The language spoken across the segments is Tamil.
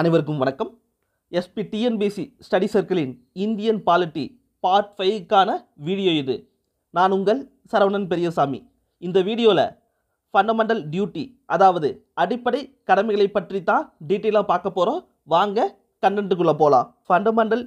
அனைவருக்கும் வணக்கம் எஸ்பி டிஎன்பிசி ஸ்டடி சர்க்கிளின் இந்தியன் பாலிட்டி பார்ட் ஃபைவ்க்கான வீடியோ இது நான் உங்கள் சரவணன் பெரியசாமி இந்த வீடியோவில் ஃபண்டமெண்டல் டியூட்டி அதாவது அடிப்படை கடமைகளை பற்றி தான் டீட்டெயிலாக பார்க்க போகிறோம் வாங்க கண்டென்ட்டுக்குள்ளே போகலாம் ஃபண்டமெண்டல்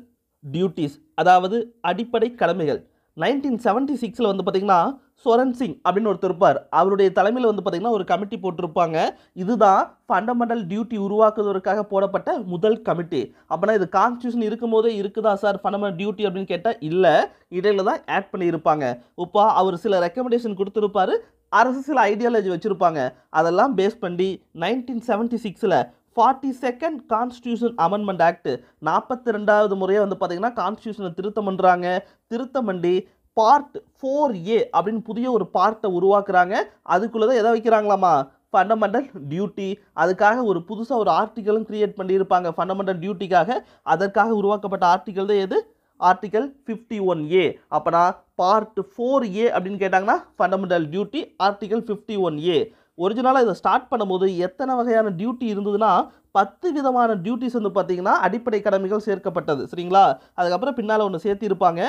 டியூட்டிஸ் அதாவது அடிப்படை கடமைகள் நைன்டீன் செவன்ட்டி சிக்ஸில் வந்து பார்த்தீங்கன்னா சொரன் சிங் அப்படின்னு ஒருத்தர் இருப்பார் அவருடைய தலைமையில் வந்து பார்த்திங்கன்னா ஒரு கமிட்டி போட்டிருப்பாங்க இதுதான் ஃபண்டமெண்டல் டியூட்டி உருவாக்குவதற்காக போடப்பட்ட முதல் கமிட்டி அப்படின்னா இது கான்ஸ்டியூஷன் இருக்கும்போதே இருக்குதா சார் ஃபண்டமெண்டல் டியூட்டி அப்படின்னு கேட்டால் இல்லை இடையில தான் ஆட் பண்ணியிருப்பாங்க இப்போ அவர் சில ரெக்கமெண்டேஷன் கொடுத்துருப்பாரு அரசு சில ஐடியாலஜி வச்சுருப்பாங்க அதெல்லாம் பேஸ் பண்ணி நைன்டீன் செவன்ட்டி சிக்ஸில் forty second constitution amendment act நாற்பத்தி ரெண்டாவது முறையாக வந்து பார்த்திங்கன்னா கான்ஸ்டியூஷனை திருத்தம் பண்ணுறாங்க திருத்தம் பண்ணி பார்ட் ஃபோர் ஏ அப்படின்னு புதிய ஒரு பார்ட்டை உருவாக்குறாங்க அதுக்குள்ளே தான் எதை வைக்கிறாங்களாமா ஃபண்டமெண்டல் டியூட்டி அதுக்காக ஒரு புதுசாக ஒரு ஆர்டிக்கலும் க்ரியேட் பண்ணியிருப்பாங்க ஃபண்டமெண்டல் டியூட்டிக்காக அதற்காக உருவாக்கப்பட்ட ஆர்டிக்கல் தான் எது ஆர்டிக்கல் ஃபிஃப்டி ஒன் ஏ அப்போனா பார்ட் ஃபோர் ஏ அப்படின்னு கேட்டாங்கன்னா fundamental duty article fifty one A ஒரிஜினலாக இதை ஸ்டார்ட் பண்ணும்போது எத்தனை வகையான டியூட்டி இருந்ததுன்னா பத்து விதமான டியூட்டிஸ் வந்து பார்த்திங்கன்னா அடிப்படை கடமைகள் சேர்க்கப்பட்டது சரிங்களா அதுக்கப்புறம் பின்னால் ஒன்று சேர்த்திருப்பாங்க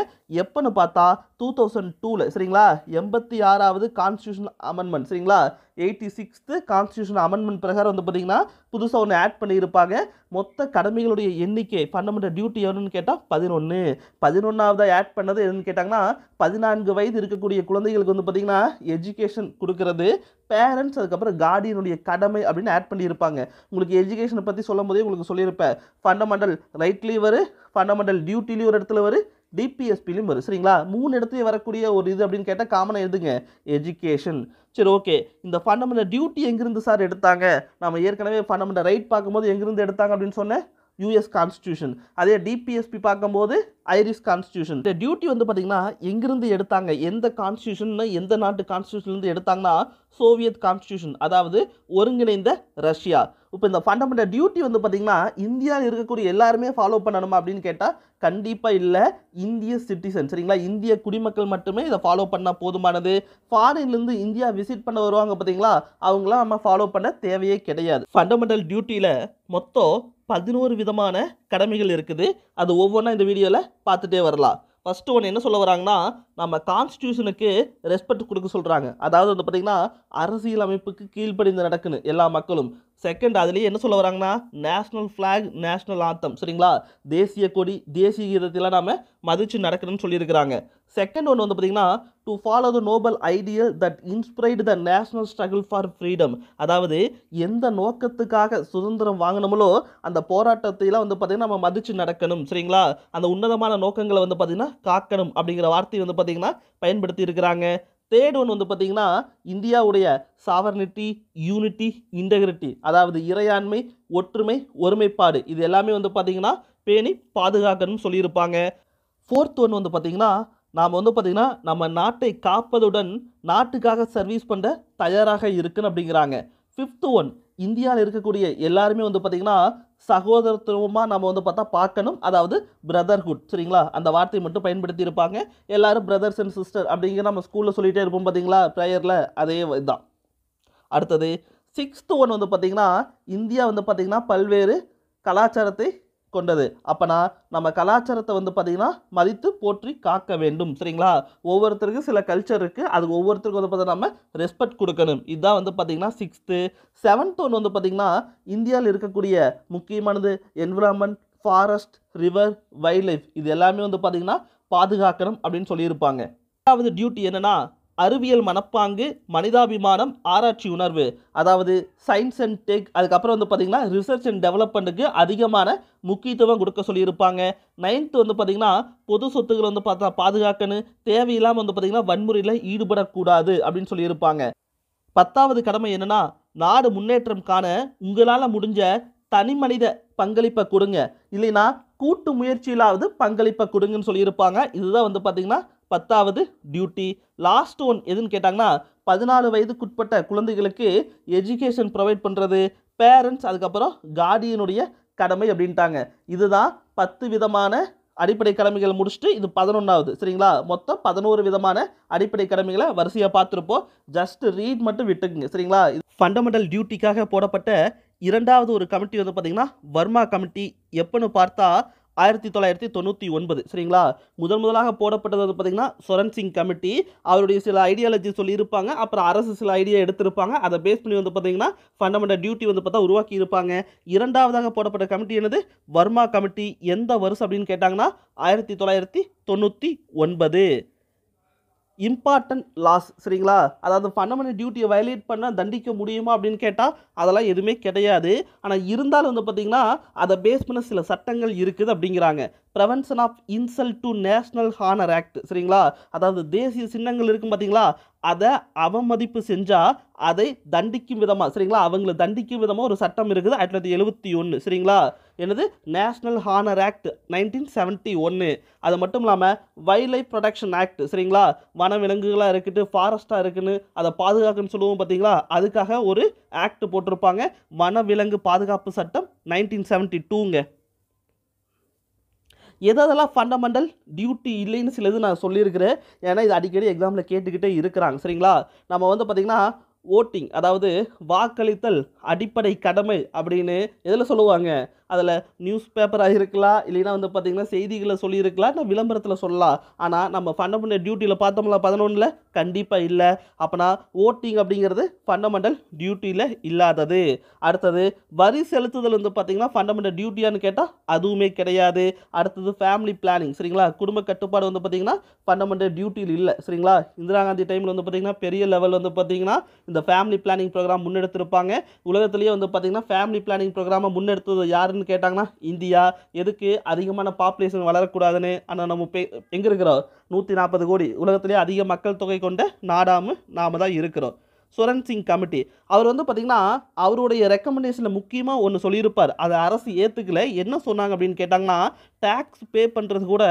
எப்போன்னு பார்த்தா டூ தௌசண்ட் டூவில் சரிங்களா எண்பத்தி ஆறாவது கான்ஸ்டியூஷன் அமெண்ட்மெண்ட் சரிங்களா எயிட்டி சிக்ஸ்த்து கான்ஸ்டியூஷன் அமெண்ட்மெண்ட் பிரகாரம் வந்து பார்த்திங்கன்னா புதுசாக ஒன்று ஆட் பண்ணியிருப்பாங்க மொத்த கடமைகளுடைய எண்ணிக்கை ஃபண்டமெண்டல் டியூட்டி எவ்வளோன்னு கேட்டால் பதினொன்று பதினொன்றாவதாக ஆட் பண்ணது எதுன்னு கேட்டாங்கன்னா பதினான்கு வயது இருக்கக்கூடிய குழந்தைகளுக்கு வந்து பார்த்திங்கன்னா எஜுகேஷன் கொடுக்கறது பேரண்ட்ஸ் அதுக்கப்புறம் கார்டியனுடைய கடமை அப்படின்னு ஆட் பண்ணியிருப்பாங்க உங்களுக்கு எஜுகேஷனை பற்றி சொல்லும் போதே உங்களுக்கு சொல்லியிருப்பேன் ஃபண்டமெண்டல் ரைட்லேயும் வரும் ஃபண்டமெண்டல் டியூட்டிலையும் ஒரு இடத்துல வரும் டிபிஎஸ்பிலையும் வரும் சரிங்களா மூணு இடத்துலையும் வரக்கூடிய ஒரு இது அப்படின்னு கேட்டால் காமனாக எழுதுங்க எஜுகேஷன் சரி ஓகே இந்த ஃபண்டமெண்டல் டியூட்டி எங்கேருந்து சார் எடுத்தாங்க நம்ம ஏற்கனவே ஃபண்டமெண்டல் ரைட் பார்க்கும்போது எங்கேருந்து எடுத்தாங்க அப்படின்னு சொன்னேன் யூஎஸ் கான்ஸ்டியூஷன் அதே டிபிஎஸ்பி பார்க்கும்போது ஐரிஷ் கான்ஸ்டியூஷன் இந்த டியூட்டி வந்து பார்த்தீங்கன்னா எங்கிருந்து எடுத்தாங்க எந்த கான்ஸ்டியூஷன்னு எந்த நாட்டு கான்ஸ்டியூஷன்லேருந்து எடுத்தாங்கன்னா சோவியத் கான்ஸ்டியூஷன் அதாவது ஒருங்கிணைந்த ரஷ்யா இப்போ இந்த ஃபண்டமெண்டல் டியூட்டி வந்து பார்த்திங்கன்னா இந்தியாவில் இருக்கக்கூடிய எல்லாருமே ஃபாலோ பண்ணணுமா அப்படின்னு கேட்டால் கண்டிப்பாக இல்லை இந்திய சிட்டிசன் சரிங்களா இந்திய குடிமக்கள் மட்டுமே இதை ஃபாலோ பண்ணால் போதுமானது ஃபாரின்லேருந்து இந்தியா விசிட் பண்ண வருவாங்க பார்த்தீங்களா அவங்களாம் நம்ம ஃபாலோ பண்ண தேவையே கிடையாது ஃபண்டமெண்டல் டியூட்டியில் மொத்தம் பதினோரு விதமான கடமைகள் இருக்குது அது ஒவ்வொன்றா இந்த வீடியோவில் பார்த்துட்டே வரலாம் ஃபஸ்ட்டு ஒன்று என்ன சொல்ல வராங்கன்னா நம்ம கான்ஸ்டியூஷனுக்கு ரெஸ்பெக்ட் கொடுக்க சொல்கிறாங்க அதாவது வந்து பார்த்திங்கன்னா அரசியல் அமைப்புக்கு கீழ்ப்படிந்து நடக்குன்னு எல்லா மக்களும் செகண்ட் அதுலேயே என்ன சொல்ல வராங்கன்னா நேஷ்னல் ஃப்ளாக் நேஷ்னல் ஆத்தம் சரிங்களா தேசிய கொடி தேசிய கீதத்தெல்லாம் நாம் மதித்து நடக்கணும்னு சொல்லியிருக்கிறாங்க செகண்ட் ஒன்று வந்து பார்த்தீங்கன்னா to follow the noble ideal that inspired the national struggle for freedom அதாவது எந்த நோக்கத்துக்காக சுதந்திரம் வாங்கினோமோ அந்த போராட்டத்தையெல்லாம் வந்து பார்த்திங்கன்னா நம்ம மதித்து நடக்கணும் சரிங்களா அந்த உன்னதமான நோக்கங்களை வந்து பார்த்திங்கன்னா காக்கணும் அப்படிங்கிற வார்த்தையை வந்து பார்த்திங்கன்னா பயன்படுத்தி இருக்கிறாங்க தேர்ட் ஒன் வந்து பார்த்திங்கன்னா இந்தியாவுடைய சாவர்னிட்டி யூனிட்டி இன்டெகிரிட்டி அதாவது இறையாண்மை ஒற்றுமை ஒருமைப்பாடு இது எல்லாமே வந்து பார்த்திங்கன்னா பேணி பாதுகாக்கணும்னு சொல்லியிருப்பாங்க ஃபோர்த் ஒன் வந்து பார்த்திங்கன்னா நாம் வந்து பார்த்திங்கன்னா நம்ம நாட்டை காப்பதுடன் நாட்டுக்காக சர்வீஸ் பண்ண தயாராக இருக்குன்னு அப்படிங்கிறாங்க ஃபிஃப்த்து ஒன் இந்தியாவில் இருக்கக்கூடிய எல்லாருமே வந்து பார்த்திங்கன்னா சகோதரத்துவமாக நம்ம வந்து பார்த்தா பார்க்கணும் அதாவது பிரதர்ஹுட் சரிங்களா அந்த வார்த்தையை மட்டும் பயன்படுத்தி இருப்பாங்க எல்லோரும் பிரதர்ஸ் அண்ட் சிஸ்டர் அப்படிங்கிற நம்ம ஸ்கூலில் சொல்லிகிட்டே இருப்போம் பார்த்தீங்களா ப்ரேயரில் அதே இதுதான் அடுத்தது சிக்ஸ்த்து ஒன் வந்து பார்த்திங்கன்னா இந்தியா வந்து பார்த்திங்கன்னா பல்வேறு கலாச்சாரத்தை கொண்டது அப்பனா நம்ம கலாச்சாரத்தை வந்து பார்த்திங்கன்னா மதித்து போற்றி காக்க வேண்டும் சரிங்களா ஒவ்வொருத்தருக்கும் சில கல்ச்சர் இருக்குது அது ஒவ்வொருத்தருக்கும் வந்து பார்த்தீங்கன்னா நம்ம ரெஸ்பெக்ட் கொடுக்கணும் இதுதான் வந்து பார்த்தீங்கன்னா சிக்ஸ்த்து செவன்த் ஒன்று வந்து பார்த்தீங்கன்னா இந்தியாவில் இருக்கக்கூடிய முக்கியமானது environment forest river wildlife இது எல்லாமே வந்து பார்த்திங்கன்னா பாதுகாக்கணும் அப்படின்னு சொல்லியிருப்பாங்க ரெண்டாவது டியூட்டி என்னென்னா அறிவியல் மனப்பாங்கு மனிதாபிமானம் ஆராய்ச்சி உணர்வு அதாவது சயின்ஸ் அண்ட் டெக் அதுக்கப்புறம் வந்து பார்த்தீங்கன்னா ரிசர்ச் அண்ட் டெவலப்மெண்ட்டுக்கு அதிகமான முக்கியத்துவம் கொடுக்க சொல்லியிருப்பாங்க நைன்த்து வந்து பார்த்தீங்கன்னா பொது சொத்துக்கள் வந்து பார்த்தா பாதுகாக்கணும் தேவையில்லாமல் வந்து பார்த்தீங்கன்னா வன்முறையில் ஈடுபடக்கூடாது அப்படின்னு சொல்லியிருப்பாங்க பத்தாவது கடமை என்னென்னா நாடு முன்னேற்றம் காண உங்களால் முடிஞ்ச தனி மனித பங்களிப்பை கொடுங்க இல்லைன்னா கூட்டு முயற்சியிலாவது பங்களிப்பை கொடுங்கன்னு சொல்லியிருப்பாங்க இதுதான் வந்து பார்த்தீங்கன்னா பத்தாவது டியூட்டி லாஸ்ட் ஒன் எதுன்னு கேட்டாங்கன்னா பதினாலு வயதுக்குட்பட்ட குழந்தைகளுக்கு எஜுகேஷன் ப்ரொவைட் பண்ணுறது பேரண்ட்ஸ் அதுக்கப்புறம் கார்டியனுடைய கடமை அப்படின்ட்டாங்க இதுதான் பத்து விதமான அடிப்படை கடமைகளை முடிச்சுட்டு இது பதினொன்றாவது சரிங்களா மொத்தம் பதினோரு விதமான அடிப்படை கடமைகளை வரிசையாக பார்த்துருப்போம் ஜஸ்ட் ரீட் மட்டும் விட்டுக்குங்க சரிங்களா இது ஃபண்டமெண்டல் டியூட்டிக்காக போடப்பட்ட இரண்டாவது ஒரு கமிட்டி வந்து பார்த்திங்கன்னா வர்மா கமிட்டி எப்போன்னு பார்த்தா ஆயிரத்தி தொள்ளாயிரத்தி தொண்ணூற்றி ஒன்பது சரிங்களா முதன் முதலாக போடப்பட்டது வந்து பார்த்திங்கன்னா சொரன் சிங் கமிட்டி அவருடைய சில ஐடியாலஜி சொல்லி இருப்பாங்க அப்புறம் அரசு சில ஐடியா எடுத்திருப்பாங்க அதை பேஸ் பண்ணி வந்து பார்த்திங்கன்னா ஃபண்டமெண்டல் டியூட்டி வந்து பார்த்தா உருவாக்கி இருப்பாங்க இரண்டாவதாக போடப்பட்ட கமிட்டி என்னது வர்மா கமிட்டி எந்த வருஷம் அப்படின்னு கேட்டாங்கன்னா ஆயிரத்தி தொள்ளாயிரத்தி தொண்ணூற்றி ஒன்பது இம்பார்ட்டன்ட் லாஸ் சரிங்களா அதாவது ஃபண்டமெண்டல் டியூட்டியை வயலேட் பண்ண தண்டிக்க முடியுமா அப்படின்னு கேட்டால் அதெல்லாம் எதுவுமே கிடையாது ஆனால் இருந்தாலும் வந்து பார்த்திங்கன்னா அதை பேஸ் பண்ண சில சட்டங்கள் இருக்குது அப்படிங்கிறாங்க prevention of insult to national honour act சரிங்களா அதாவது தேசிய சின்னங்கள் இருக்கும் பார்த்தீங்களா அதை அவமதிப்பு செஞ்சால் அதை தண்டிக்கும் விதமாக சரிங்களா அவங்களை தண்டிக்கும் விதமாக ஒரு சட்டம் இருக்குது ஆயிரத்தி தொள்ளாயிரத்தி எழுபத்தி ஒன்று சரிங்களா எனது national honour act nineteen seventy ஒன்று அது மட்டும் இல்லாமல் வைல்ட் லைஃப் ப்ரொடெக்ஷன் ஆக்ட் சரிங்களா வனவிலங்குகளாக இருக்கட்டு ஃபாரஸ்ட்டாக இருக்குன்னு அதை பாதுகாக்குன்னு சொல்லுவோம் பார்த்தீங்களா அதுக்காக ஒரு ஆக்ட் போட்டிருப்பாங்க வனவிலங்கு பாதுகாப்பு சட்டம் நைன்டீன் செவன்ட்டி டூங்க எதெல்லாம் ஃபண்டமெண்டல் டியூட்டி இல்லைன்னு சிலது நான் சொல்லியிருக்கிறேன் ஏன்னா இது அடிக்கடி எக்ஸாமில் கேட்டுக்கிட்டே இருக்கிறாங்க சரிங்களா நம்ம வந்து பார்த்திங்கன்னா ஓட்டிங் அதாவது வாக்களித்தல் அடிப்படை கடமை அப்படின்னு எதில் சொல்லுவாங்க அதில் நியூஸ் பேப்பராக இருக்கலாம் இல்லைன்னா வந்து பார்த்திங்கன்னா செய்திகளை சொல்லியிருக்கலாம் இல்லை விளம்பரத்தில் சொல்லலாம் ஆனால் நம்ம ஃபண்டமெண்டல் டியூட்டியில் பார்த்தோம்ல பதினொன்றில் கண்டிப்பாக இல்லை அப்போனா ஓட்டிங் அப்படிங்கிறது ஃபண்டமெண்டல் டியூட்டியில் இல்லாதது அடுத்தது வரி செலுத்துதல் வந்து பார்த்திங்கன்னா ஃபண்டமெண்டல் டியூட்டியான்னு கேட்டால் அதுவுமே கிடையாது அடுத்தது ஃபேமிலி பிளானிங் சரிங்களா குடும்ப கட்டுப்பாடு வந்து பார்த்திங்கன்னா ஃபண்டமெண்டல் டியூட்டியில் இல்லை சரிங்களா இந்திரா காந்தி டைமில் வந்து பார்த்திங்கன்னா பெரிய லெவல் வந்து பார்த்திங்கன்னா இந்த ஃபேமிலி பிளானிங் ப்ரோக்ராம் முன்னெடுத்திருப்பாங்க உலகத்திலேயே வந்து பார்த்திங்கன்னா ஃபேமிலி பிளானிங் ப்ரோக்ராமை முன்னெடுத்தது யார் யாருன்னு கேட்டாங்கன்னா இந்தியா எதுக்கு அதிகமான பாப்புலேஷன் வளரக்கூடாதுன்னு ஆனால் நம்ம பே எங்கே இருக்கிறோம் நூற்றி நாற்பது கோடி உலகத்திலே அதிக மக்கள் தொகை கொண்ட நாடாமல் நாம் தான் இருக்கிறோம் சுரன் சிங் கமிட்டி அவர் வந்து பார்த்திங்கன்னா அவருடைய ரெக்கமெண்டேஷனில் முக்கியமாக ஒன்று சொல்லியிருப்பார் அதை அரசு ஏற்றுக்கல என்ன சொன்னாங்க அப்படின்னு கேட்டாங்கன்னா டேக்ஸ் பே பண்ணுறது கூட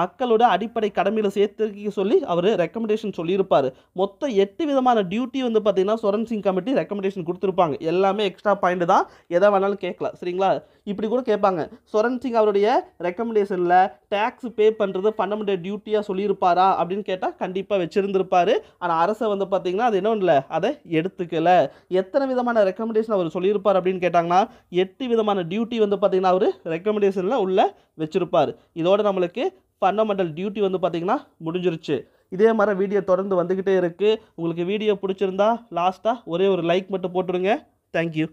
மக்களோட அடிப்படை கடமையில் சேர்த்துக்க சொல்லி அவர் ரெக்கமெண்டேஷன் சொல்லியிருப்பார் மொத்தம் எட்டு விதமான டியூட்டி வந்து பார்த்திங்கன்னா சுரன் சிங் கமிட்டி ரெக்கமெண்டேஷன் கொடுத்துருப்பாங்க எல்லாமே எக்ஸ்ட்ரா பாயிண்ட் தான் எதை வேணாலும் கேட்கலாம் சரிங்களா இப்படி கூட கேட்பாங்க சுரன் சிங் அவருடைய ரெக்கமெண்டேஷனில் டேக்ஸ் பே பண்ணுறது பண்ண டியூட்டியாக சொல்லியிருப்பாரா அப்படின்னு கேட்டால் கண்டிப்பாக வச்சுருந்துருப்பார் ஆனால் அரசை வந்து பார்த்திங்கன்னா அது என்ன இல்லை அதை அதை எடுத்துக்கல எத்தனை விதமான ரெக்கமெண்டேஷன் அவர் சொல்லியிருப்பார் அப்படின்னு கேட்டாங்கன்னா எட்டு விதமான டியூட்டி வந்து பார்த்திங்கன்னா அவர் ரெக்கமெண்டேஷனில் உள்ள வச்சுருப்பார் இதோட நம்மளுக்கு ஃபண்டமெண்டல் டியூட்டி வந்து பார்த்திங்கன்னா முடிஞ்சிருச்சு இதே மாதிரி வீடியோ தொடர்ந்து வந்துக்கிட்டே இருக்குது உங்களுக்கு வீடியோ பிடிச்சிருந்தா லாஸ்ட்டாக ஒரே ஒரு லைக் மட்டும் போட்டுருங்க தேங்க்யூ